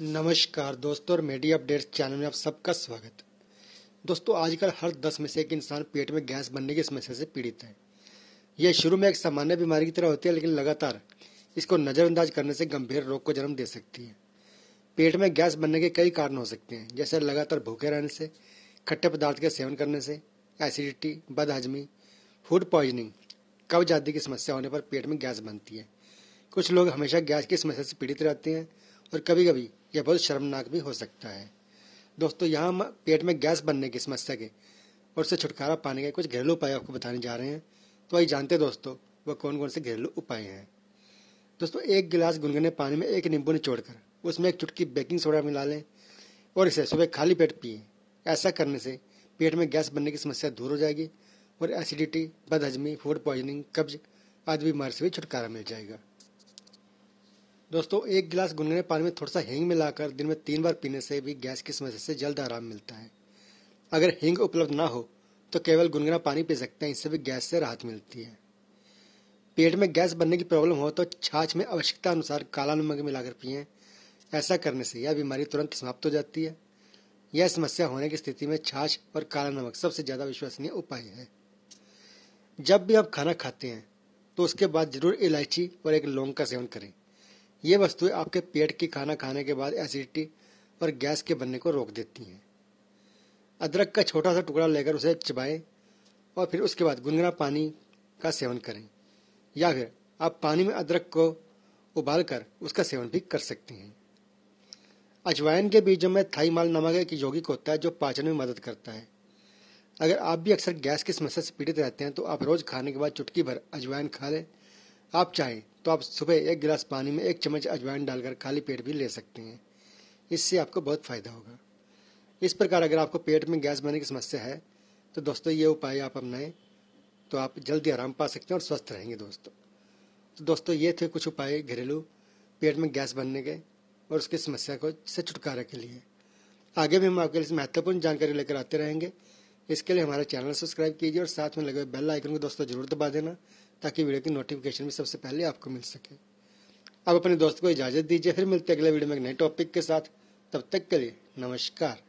नमस्कार दोस्तों और मीडिया अपडेट्स चैनल में आप सबका स्वागत दोस्तों आजकल हर दस में से एक इंसान पेट में गैस बनने की समस्या से पीड़ित है यह शुरू में एक सामान्य बीमारी की तरह होती है लेकिन लगातार इसको नज़रअंदाज करने से गंभीर रोग को जन्म दे सकती है पेट में गैस बनने के कई कारण हो सकते हैं जैसे लगातार भूखे रहने से खट्टे पदार्थ के सेवन करने से एसिडिटी बदहजमी फूड पॉइजनिंग कब्ज आदि की समस्या होने पर पेट में गैस बनती है कुछ लोग हमेशा गैस की समस्या से पीड़ित रहते हैं और कभी कभी यह बहुत शर्मनाक भी हो सकता है दोस्तों यहाँ पेट में गैस बनने की समस्या के और उससे छुटकारा पाने के कुछ घरेलू उपाय आपको बताने जा रहे हैं तो आइए जानते हैं दोस्तों वह कौन कौन से घरेलू उपाय हैं दोस्तों एक गिलास गुनगुने पानी में एक नींबू निचोड़ कर उसमें एक चुटकी बेकिंग सोडा मिला लें और इसे सुबह खाली पेट पिए ऐसा करने से पेट में गैस बनने की समस्या दूर हो जाएगी और एसिडिटी बदहजमी फूड पॉइजनिंग कब्ज आदि बीमारी से भी छुटकारा मिल जाएगा दोस्तों एक गिलास गुनगुने पानी में थोड़ा सा हींग मिलाकर दिन में तीन बार पीने से भी गैस की समस्या से जल्द आराम मिलता है अगर हींग उपलब्ध ना हो तो केवल गुनगुना पानी पी सकते हैं इससे भी गैस से राहत मिलती है पेट में गैस बनने की प्रॉब्लम हो तो छाछ में आवश्यकता अनुसार काला नमक मिलाकर पिए ऐसा करने से यह बीमारी तुरंत समाप्त हो जाती है यह समस्या होने की स्थिति में छाछ और काला नमक सबसे ज़्यादा विश्वसनीय उपाय है जब भी आप खाना खाते हैं तो उसके बाद जरूर इलायची और एक लौंग का सेवन करें ये वस्तुएं आपके पेट की खाना खाने के बाद एसिडिटी और गैस के बनने को रोक देती हैं अदरक का छोटा सा टुकड़ा लेकर उसे चबाएं और फिर उसके बाद गुनगुना पानी का सेवन करें या फिर आप पानी में अदरक को उबालकर उसका सेवन भी कर सकते हैं अजवाइन के बीजों में थाईमाल नामक एक यौगिक होता है जो पाचन में मदद करता है अगर आप भी अक्सर गैस की समस्या से पीड़ित रहते हैं तो आप रोज खाने के बाद चुटकी भर अजवाइन खा लें आप चाहें तो आप सुबह एक गिलास पानी में एक चम्मच अजवाइन डालकर खाली पेट भी ले सकते हैं इससे आपको बहुत फ़ायदा होगा इस प्रकार अगर आपको पेट में गैस बनने की समस्या है तो दोस्तों ये उपाय आप अपनाएं तो आप जल्दी आराम पा सकते हैं और स्वस्थ रहेंगे दोस्तों तो दोस्तों ये थे कुछ उपाय घरेलू पेट में गैस बनने के और उसकी समस्या को से छुटकारा के लिए आगे भी हम आपके लिए महत्वपूर्ण जानकारी लेकर आते रहेंगे इसके लिए हमारा चैनल सब्सक्राइब कीजिए और साथ में लगे बेल आइकन को दोस्तों जरूर दबा देना ताकि वीडियो की नोटिफिकेशन भी सबसे पहले आपको मिल सके आप अपने दोस्त को इजाज़त दीजिए फिर मिलते अगले वीडियो में एक नए टॉपिक के साथ तब तक के लिए नमस्कार